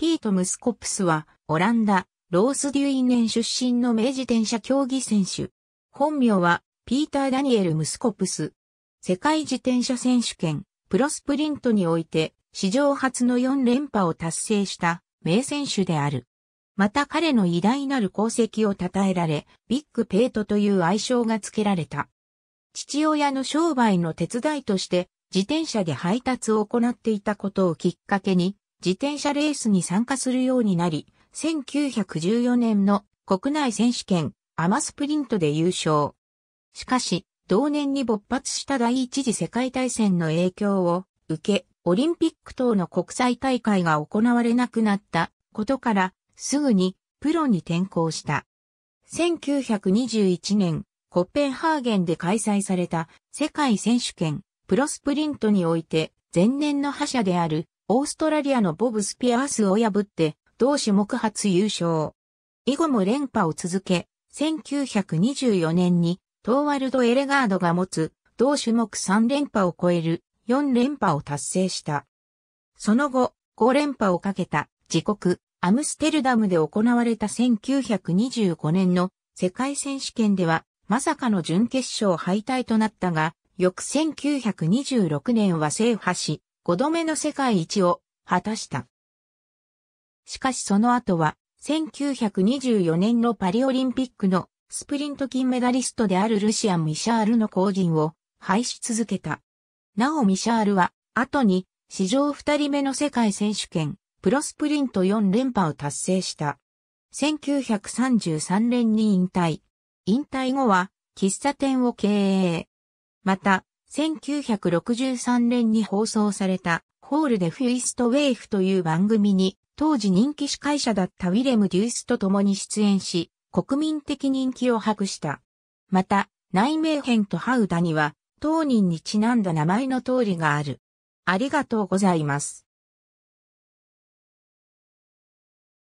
ピート・ムスコプスは、オランダ、ロースデュインネン出身の名自転車競技選手。本名は、ピーター・ダニエル・ムスコプス。世界自転車選手権、プロスプリントにおいて、史上初の4連覇を達成した名選手である。また彼の偉大なる功績を称えられ、ビッグペイトという愛称が付けられた。父親の商売の手伝いとして、自転車で配達を行っていたことをきっかけに、自転車レースに参加するようになり、1914年の国内選手権アマスプリントで優勝。しかし、同年に勃発した第一次世界大戦の影響を受け、オリンピック等の国際大会が行われなくなったことから、すぐにプロに転向した。1921年、コッペンハーゲンで開催された世界選手権プロスプリントにおいて、前年の覇者であるオーストラリアのボブ・スピアースを破って、同種目初優勝。以後も連覇を続け、1924年にトーワルド・エレガードが持つ同種目3連覇を超える4連覇を達成した。その後、5連覇をかけた自国アムステルダムで行われた1925年の世界選手権ではまさかの準決勝敗退となったが、翌1926年は制覇し、5度目の世界一を果たした。しかしその後は、1924年のパリオリンピックのスプリント金メダリストであるルシアン・ミシャールの後陣を廃し続けた。なおミシャールは、後に、史上2人目の世界選手権、プロスプリント4連覇を達成した。1933年に引退。引退後は、喫茶店を経営。また、1963年に放送されたホールデフイストウェイフという番組に当時人気司会者だったウィレム・デュースと共に出演し国民的人気を博した。また、内名編とハウダには当人にちなんだ名前の通りがある。ありがとうございます。